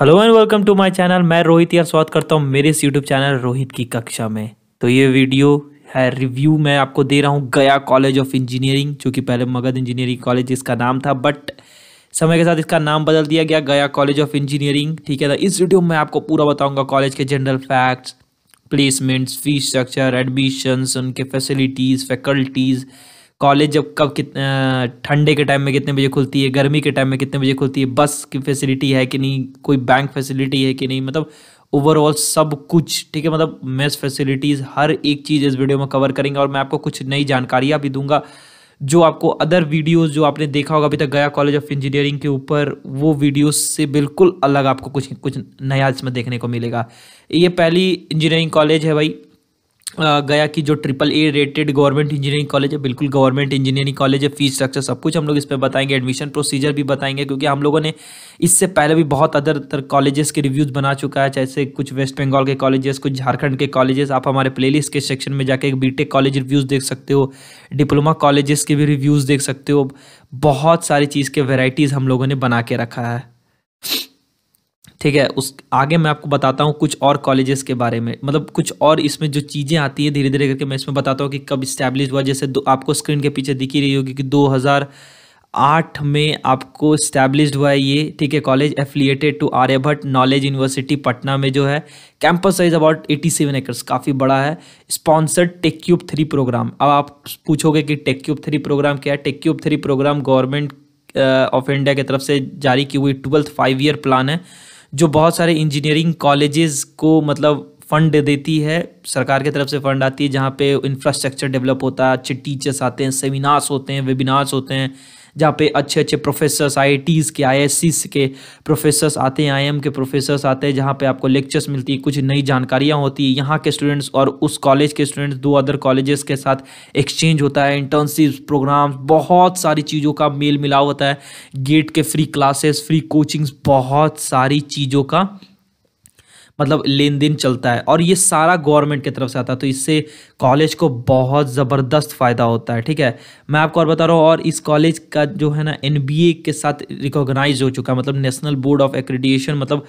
hello and welcome to my channel मैं रोहित यार स्वागत करता हूँ मेरे इस यूट्यूब चैनल रोहित की कक्षा में तो ये वीडियो है रिव्यू मैं आपको दे रहा हूँ गया कॉलेज ऑफ इंजीनियरिंग जो कि पहले मगध इंजीनियरिंग कॉलेज इसका नाम था बट समय के साथ इसका नाम बदल दिया गया गया कॉलेज ऑफ इंजीनियरिंग ठीक है ना तो इस वीडियो में आपको पूरा बताऊँगा कॉलेज के general facts placements fees structure admissions उनके फैसिलिटीज़ फैकल्टीज़ कॉलेज जब कब कित ठंडे के टाइम में कितने बजे खुलती है गर्मी के टाइम में कितने बजे खुलती है बस की फैसिलिटी है कि नहीं कोई बैंक फैसिलिटी है कि नहीं मतलब ओवरऑल सब कुछ ठीक है मतलब मेस फैसिलिटीज़ हर एक चीज़ इस वीडियो में कवर करेंगे और मैं आपको कुछ नई जानकारियाँ भी दूंगा जो आपको अदर वीडियोस जो आपने देखा होगा अभी तक गया कॉलेज ऑफ इंजीनियरिंग के ऊपर वो वीडियोस से बिल्कुल अलग आपको कुछ कुछ नया इसमें देखने को मिलेगा ये पहली इंजीनियरिंग कॉलेज है भाई गया की जो triple A rated government engineering college है बिल्कुल गवर्नमेंट इंजीनियरिंग कॉलेज है फीस स्ट्रक्चर सब कुछ हम लोग इस पर बताएंगे एडमिशन प्रोसीजर भी बताएंगे क्योंकि हम लोगों ने इससे पहले भी बहुत अदर अदर कॉलेजेस के रिव्यूज़ बना चुका है जैसे कुछ वेस्ट बंगाल के कॉलेजेस कुछ झारखंड के कॉलेजेस आप हमारे प्ले के सेक्शन में जाके टेक कॉलेज रिव्यूज़ देख सकते हो डिप्लोमा कॉलेजेस के भी रिव्यूज़ देख सकते हो बहुत सारी चीज़ के वेराइटीज़ हम लोगों ने बना के रखा है ठीक है उस आगे मैं आपको बताता हूँ कुछ और कॉलेजेस के बारे में मतलब कुछ और इसमें जो चीज़ें आती है धीरे धीरे करके मैं इसमें बताता हूँ कि कब इस्टेब्लिश हुआ जैसे दो आपको स्क्रीन के पीछे दिखी रही होगी कि दो आठ में आपको इस्टेब्लिश हुआ है ये ठीक है college affiliated to Aryabhatta knowledge university Patna में जो है campus size about eighty seven acres काफ़ी बड़ा है sponsored TEQIP three programme अब आप पूछोगे कि टेक क्यूब थ्री प्रोग्राम क्या है TEQIP three programme government of India की तरफ से जारी की हुई ट्वेल्थ फाइव ईयर प्लान है जो बहुत सारे इंजीनियरिंग कॉलेजेस को मतलब फंड देती है सरकार की तरफ से फंड आती है जहाँ पे इंफ्रास्ट्रक्चर डेवलप होता है अच्छे टीचर्स आते हैं सेमिनार्स होते हैं वेबिनार्स होते हैं जहाँ पे अच्छे अच्छे प्रोफेसर्स आई के आई के प्रोफेसर्स आते हैं आई के प्रोफेसर्स आते हैं जहाँ पे आपको लेक्चर्स मिलती हैं कुछ नई जानकारियाँ होती है यहाँ के स्टूडेंट्स और उस कॉलेज के स्टूडेंट्स दो अदर कॉलेजेस के साथ एक्सचेंज होता है इंटर्नशिप प्रोग्राम बहुत सारी चीज़ों का मेल मिलाव होता है गेट के फ्री क्लासेस फ्री कोचिंग्स बहुत सारी चीज़ों का मतलब लेन देन चलता है और ये सारा गवर्नमेंट की तरफ से आता है तो इससे कॉलेज को बहुत ज़बरदस्त फ़ायदा होता है ठीक है मैं आपको और बता रहा हूँ और इस कॉलेज का जो है ना एन के साथ रिकॉग्नाइज हो चुका है मतलब नेशनल बोर्ड ऑफ एक्रीडिएशन मतलब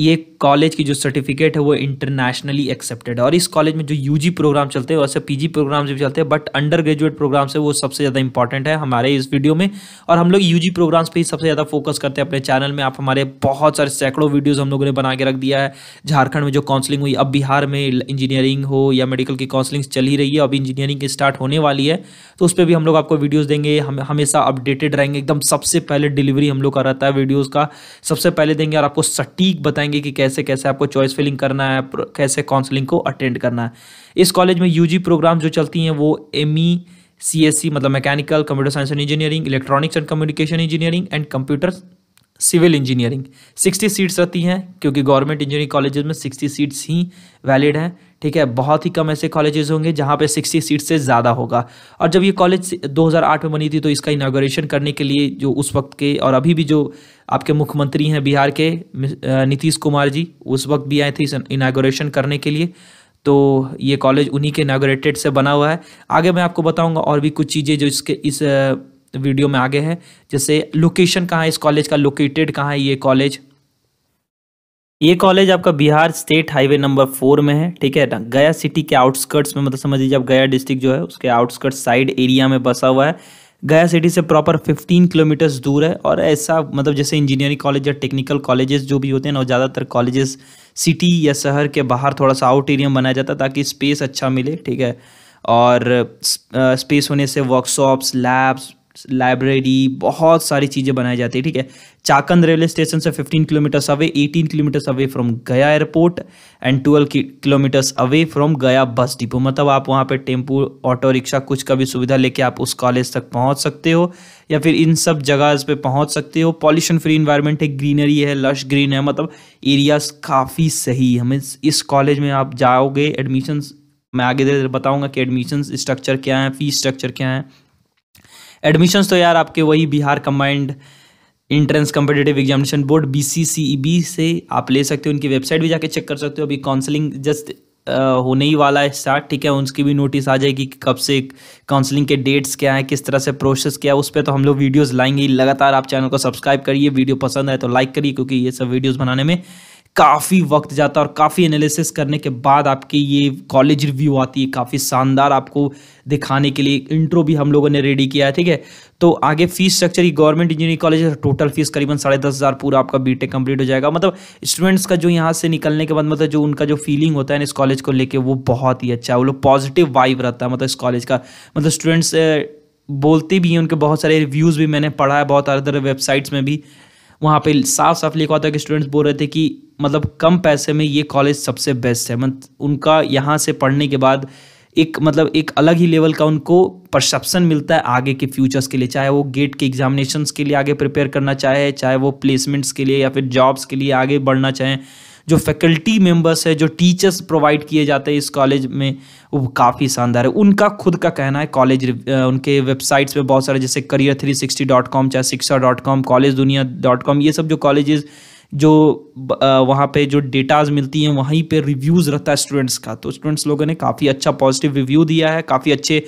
ये कॉलेज की जो सर्टिफिकेट है वो इंटरनेशनली एक्सेप्टेड है और इस कॉलेज में जो यूजी प्रोग्राम चलते हैं वैसे पीजी प्रोग्राम्स भी चलते हैं बट अंडर ग्रेजुएट प्रोग्राम्स है वो सबसे ज़्यादा इंपॉर्टेंट है हमारे इस वीडियो में और हम लोग यूजी प्रोग्राम्स पे ही सबसे ज़्यादा फोकस करते हैं अपने चैनल में आप हमारे बहुत सारे सैकड़ों वीडियोज़ हम लोगों ने बना के रख दिया है झारखंड में जो काउंसलिंग हुई अब बिहार में इंजीनियरिंग हो या मेडिकल की काउंसलिंग चल ही रही है अब इंजीनियरिंग की स्टार्ट होने वाली है तो उस पर भी हम लोग आपको वीडियोज़ देंगे हम हमेशा अपडेटेड रहेंगे एकदम सबसे पहले डिलीवरी हम लोग का रहता है वीडियोज़ का सबसे पहले देंगे और आपको सटीक बताएंगे बताएंगे कि कैसे कैसे आपको चॉइस फिलिंग करना है कैसे काउंसलिंग को अटेंड करना है इस कॉलेज में यूजी प्रोग्राम जो चलती हैं वो एम सी एस मतलब mechanical computer science and engineering electronics and communication engineering and computer civil engineering sixty seats रहती हैं क्योंकि गवर्नमेंट इंजीनियरिंग कॉलेजेस में सिक्सटी सीट्स ही वैलिड हैं ठीक है बहुत ही कम ऐसे कॉलेजेस होंगे जहाँ पे सिक्सटी सीट से ज़्यादा होगा और जब ये कॉलेज 2008 में बनी थी तो इसका इनाग्रेशन करने के लिए जो उस वक्त के और अभी भी जो आपके मुख्यमंत्री हैं बिहार के नीतीश कुमार जी उस वक्त भी आए थे इस इनाग्रेशन करने के लिए तो ये कॉलेज उन्हीं के इनाग्रेटेड से बना हुआ है आगे मैं आपको बताऊँगा और भी कुछ चीज़ें जो इसके इस वीडियो में आगे है जैसे लोकेशन कहाँ है इस कॉलेज का लोकेटेड कहाँ है ये कॉलेज ये कॉलेज आपका Bihar state highway number four में है ठीक है ना गया सिटी के आउटस्कर्ट्स में मतलब समझ लीजिए आप गया डिस्ट्रिक्ट जो है उसके आउटस्कर्ट्स साइड एरिया में बसा हुआ है गया सिटी से प्रॉपर 15 किलोमीटर्स दूर है और ऐसा मतलब जैसे इंजीनियरिंग कॉलेज या टेक्निकल कॉलेजेस जो भी होते हैं ना ज़्यादातर कॉलेजेस सिटी या शहर के बाहर थोड़ा सा आउट एरिया बनाया जाता है ताकि स्पेस अच्छा मिले ठीक है और स्पेस होने से वर्कशॉप्स लैब्स लाइब्रेरी बहुत सारी चीज़ें बनाई जाती है ठीक है चाकंद रेलवे स्टेशन से 15 kilometres away 18 kilometres away from Gaya airport and 12 kilometres away from Gaya bus depot मतलब आप वहाँ पे टेम्पो ऑटो रिक्शा कुछ का भी सुविधा लेके आप उस कॉलेज तक पहुँच सकते हो या फिर इन सब जगह पे पहुँच सकते हो पॉल्यूशन फ्री इन्वायरमेंट है ग्रीनरी है लश ग्रीन है मतलब एरियाज काफ़ी सही है हमें इस कॉलेज में आप जाओगे एडमिशन मैं आगे धीरे धीरे बताऊंगा कि एडमिशन स्ट्रक्चर क्या है फ़ीस स्ट्रक्चर क्या है एडमिशंस तो यार आपके वही Bihar combined entrance competitive examination board B से आप ले सकते हो उनकी वेबसाइट भी जाके चेक कर सकते हो अभी काउंसलिंग जस्ट होने ही वाला है स्टार्ट ठीक है उनकी भी नोटिस आ जाएगी कि कब से काउंसलिंग के डेट्स क्या है किस तरह से प्रोसेस क्या है उस पर तो हम लोग वीडियोज़ लाएंगे लगातार आप चैनल को सब्सक्राइब करिए वीडियो पसंद आए तो लाइक करिए क्योंकि ये सब वीडियोज़ बनाने में काफ़ी वक्त जाता है और काफ़ी एनालिसिस करने के बाद आपकी ये कॉलेज रिव्यू आती है काफ़ी शानदार आपको दिखाने के लिए इंट्रो भी हम लोगों ने रेडी किया है ठीक है तो आगे फीस स्ट्रक्चर ये गवर्नमेंट इंजीनियरिंग कॉलेज है टोटल फीस करीबन साढ़े दस हज़ार पूरा आपका बी टेक हो जाएगा मतलब स्टूडेंट्स का जो यहाँ से निकलने के बाद मतलब जो उनका जो फीलिंग होता है ना इस कॉलेज को लेकर वो बहुत ही अच्छा है वो लोग पॉजिटिव वाइव रहता है मतलब इस कॉलेज का मतलब स्टूडेंट्स बोलते भी हैं उनके बहुत सारे रिव्यूज़ भी मैंने पढ़ा है बहुत अदर वेबसाइट्स में भी वहाँ पे साफ साफ लिखा होता है कि स्टूडेंट्स बोल रहे थे कि मतलब कम पैसे में ये कॉलेज सबसे बेस्ट है मत उनका यहाँ से पढ़ने के बाद एक मतलब एक अलग ही लेवल का उनको परसेप्शन मिलता है आगे के फ्यूचर्स के लिए चाहे वो गेट के एग्जामिनेशंस के लिए आगे प्रिपेयर करना चाहे चाहे वो प्लेसमेंट्स के लिए या फिर जॉब्स के लिए आगे बढ़ना चाहें जो फैकल्टी मेंबर्स है जो टीचर्स प्रोवाइड किए जाते हैं इस कॉलेज में वो काफ़ी शानदार है उनका खुद का कहना है कॉलेज उनके वेबसाइट्स पे बहुत सारे जैसे career three sixty dot com चाहे Shiksha dot com college Dunia dot com ये सब जो कॉलेजेस जो वहाँ पे जो डेटाज मिलती हैं वहीं पे रिव्यूज़ रहता है स्टूडेंट्स का तो स्टूडेंट्स लोगों ने काफ़ी अच्छा पॉजिटिव रिव्यू दिया है काफ़ी अच्छे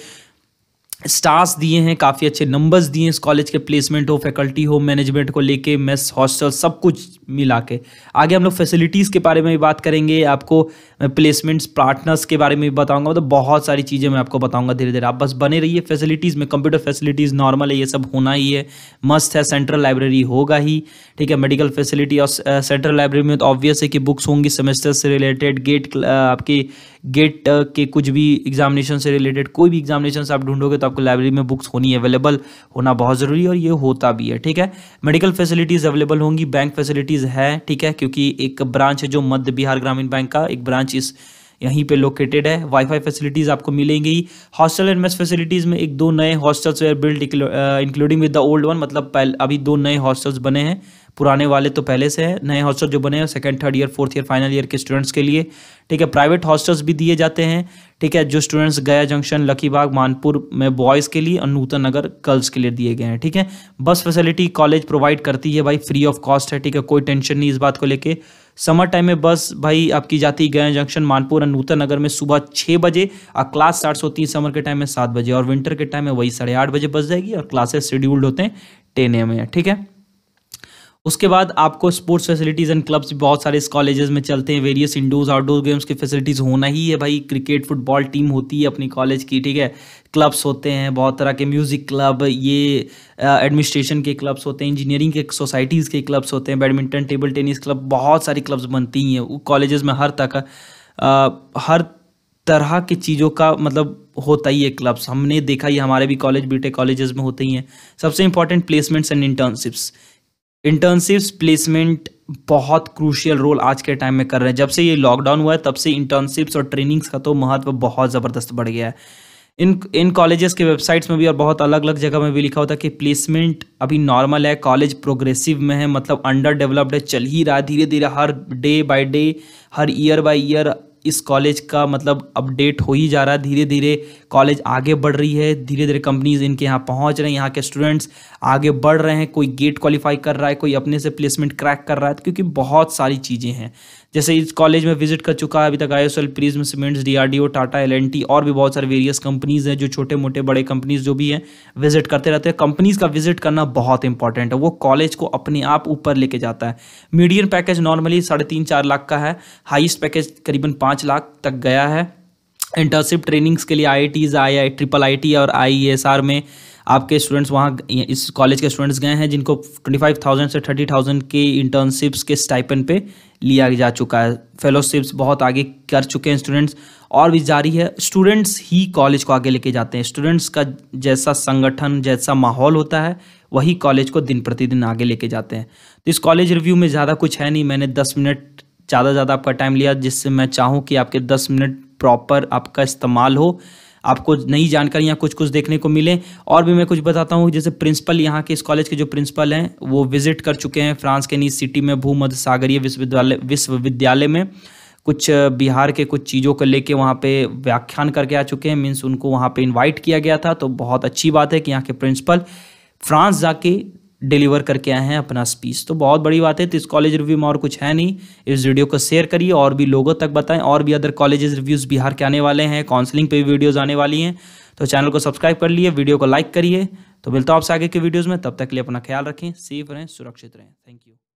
स्टार्स दिए हैं काफ़ी अच्छे नंबर्स दिए हैं इस कॉलेज के प्लेसमेंट हो फैकल्टी हो मैनेजमेंट को लेके मेस हॉस्टल सब कुछ मिला के आगे हम लोग फैसिलिटीज़ के बारे में भी बात करेंगे आपको प्लेसमेंट्स पार्टनर्स के बारे में भी बताऊंगा मतलब तो बहुत सारी चीज़ें मैं आपको बताऊंगा धीरे धीरे आप बस बने रहिए फैसिलिटीज़ में कंप्यूटर फैसिलिटीज़ नॉर्मल है ये सब होना ही है मस्त है सेंट्रल लाइब्रेरी होगा ही ठीक है मेडिकल फैसिलिटी और सेंट्रल लाइब्रेरी में तो ऑब्वियस है कि बुक्स होंगी सेमेस्टर से रिलेटेड गेट आपके गेट के कुछ भी एग्जामिनेशन से रिलेटेड कोई भी एग्जामिनेशन आप ढूंढोगे तो आपको लाइब्रेरी में बुक्स होनी अवेलेबल होना बहुत ज़रूरी है और ये होता भी है ठीक है मेडिकल फैसिलिटीज़ अवेलेबल होंगी बैंक फैसिलिटीज़ है ठीक है क्योंकि एक ब्रांच है जो मध्य बिहार ग्रामीण बैंक का एक ब्रांच इस यहीं पे लोकेटेड है वाईफाई फैसिलिटीज़ आपको मिलेंगी हॉस्टल एंड मेस फैसिलिटीज़ में एक दो नए hostels were build including with the old one मतलब अभी दो नए हॉस्टल्स बने हैं पुराने वाले तो पहले से हैं नए हॉस्टल जो बने हैं second third year fourth year final year के स्टूडेंट्स के लिए ठीक है प्राइवेट हॉस्टल्स भी दिए जाते हैं ठीक है जो स्टूडेंट्स गया जंक्शन लकीबाग मानपुर में बॉयज़ के लिए और नूतन नगर गर्ल्स के लिए दिए गए हैं ठीक है बस फैसिलिटी कॉलेज प्रोवाइड करती है भाई फ्री ऑफ कॉस्ट है ठीक है कोई टेंशन नहीं इस बात को लेकर समर टाइम में बस भाई आपकी जाती है गया जंक्शन मानपुर और नूतन नगर में सुबह छः बजे और क्लास स्टार्ट होती है समर के टाइम में सात बजे और विंटर के टाइम में वही साढ़े आठ बजे बस जाएगी और क्लासेस शेड्यूल्ड होते हैं टेन ए में ठीक है उसके बाद आपको स्पोर्ट्स फैसिलिटीज़ एंड क्लब्स बहुत सारे इस कॉलेजेस में चलते हैं वेरियस इंडोर्स आउटडोर गेम्स की फैसिलिटीज़ होना ही है भाई क्रिकेट फुटबॉल टीम होती है अपनी कॉलेज की ठीक है क्लब्स होते हैं बहुत तरह के म्यूज़िक क्लब ये एडमिनिस्ट्रेशन के क्लब्स होते हैं इंजीनियरिंग के सोसाइटीज़ के क्लब्स होते हैं बैडमिंटन टेबल टेनिस क्लब बहुत सारी क्लब्स बनती हैं कॉलेज में हर तक हर तरह की चीज़ों का मतलब होता ही है क्लब्स हमने देखा ये हमारे भी कॉलेज बीटेक कॉलेजेस में होते ही हैं सबसे important placements and internships internships placement बहुत क्रूशियल रोल आज के टाइम में कर रहे हैं जब से ये लॉकडाउन हुआ है तब से इंटर्नशिप्स और ट्रेनिंग्स का तो महत्व बहुत ज़बरदस्त बढ़ गया है इन इन कॉलेजेस के वेबसाइट्स में भी और बहुत अलग अलग जगह में भी लिखा होता है कि प्लेसमेंट अभी नॉर्मल है कॉलेज प्रोग्रेसिव में है मतलब अंडर डेवलप्ड है चल ही रहा धीरे धीरे हर डे बाय डे हर ईयर बाय ईयर इस कॉलेज का मतलब अपडेट हो ही जा रहा है धीरे धीरे कॉलेज आगे बढ़ रही है धीरे धीरे कंपनीज इनके यहाँ पहुँच रहे हैं यहाँ के स्टूडेंट्स आगे बढ़ रहे हैं कोई गेट क्वालिफाई कर रहा है कोई अपने से प्लेसमेंट क्रैक कर रहा है तो क्योंकि बहुत सारी चीज़ें हैं जैसे इस कॉलेज में विजिट कर चुका है अभी तक I S L prism cements DRDO Tata L और भी बहुत सारे वेरियस कंपनीज हैं जो छोटे मोटे बड़े कंपनीज जो भी हैं विजिट करते रहते हैं कंपनीज का विजिट करना बहुत इंपॉर्टेंट है वो कॉलेज को अपने आप ऊपर लेके जाता है मीडियम पैकेज नॉर्मली साढ़े तीन चार लाख का है हाइस्ट पैकेज करीबन पाँच लाख तक गया है इंटर्नशिप ट्रेनिंग्स के लिए आई आई आई आई ट्रिपल आई टी और आई एस आर में आपके स्टूडेंट्स वहाँ इस कॉलेज के स्टूडेंट्स गए हैं जिनको ट्वेंटी फाइव थाउजेंड से थर्टी थाउजेंड की इंटर्नशिप्स के स्टाइपन पे लिया जा चुका है फेलोशिप्स बहुत आगे कर चुके हैं स्टूडेंट्स और भी जारी है स्टूडेंट्स ही कॉलेज को आगे लेके जाते हैं स्टूडेंट्स का जैसा संगठन जैसा माहौल होता है वही कॉलेज को दिन प्रतिदिन आगे लेके जाते हैं तो इस कॉलेज रिव्यू में ज़्यादा कुछ है नहीं मैंने दस मिनट ज़्यादा ज़्यादा आपका टाइम लिया जिससे मैं चाहूँ कि आपके दस मिनट प्रॉपर आपका इस्तेमाल हो आपको नई जानकारियाँ कुछ कुछ देखने को मिले और भी मैं कुछ बताता हूँ जैसे प्रिंसिपल यहाँ के इस कॉलेज के जो प्रिंसिपल हैं वो विजिट कर चुके हैं फ्रांस के नीच सिटी में भूमध सागरीय विश्वविद्यालय विश्वविद्यालय में कुछ बिहार के कुछ चीज़ों को लेके वहाँ पे व्याख्यान करके आ चुके हैं मीन्स उनको वहाँ पे इनवाइट किया गया था तो बहुत अच्छी बात है कि यहाँ के प्रिंसिपल फ्रांस जाके डिलीवर करके आए हैं अपना स्पीच तो बहुत बड़ी बात है तो इस कॉलेज रिव्यू में और कुछ है नहीं इस वीडियो को शेयर करिए और भी लोगों तक बताएं और भी अदर कॉलेजेस रिव्यूज़ बिहार के आने वाले हैं काउंसलिंग पे भी वीडियोज़ आने वाली हैं तो चैनल को सब्सक्राइब कर लिए वीडियो को लाइक करिए तो मिलता हूँ आपसे आगे के वीडियोज़ में तब तक के लिए अपना ख्याल रखें सेफ रहें सुरक्षित रहें थैंक यू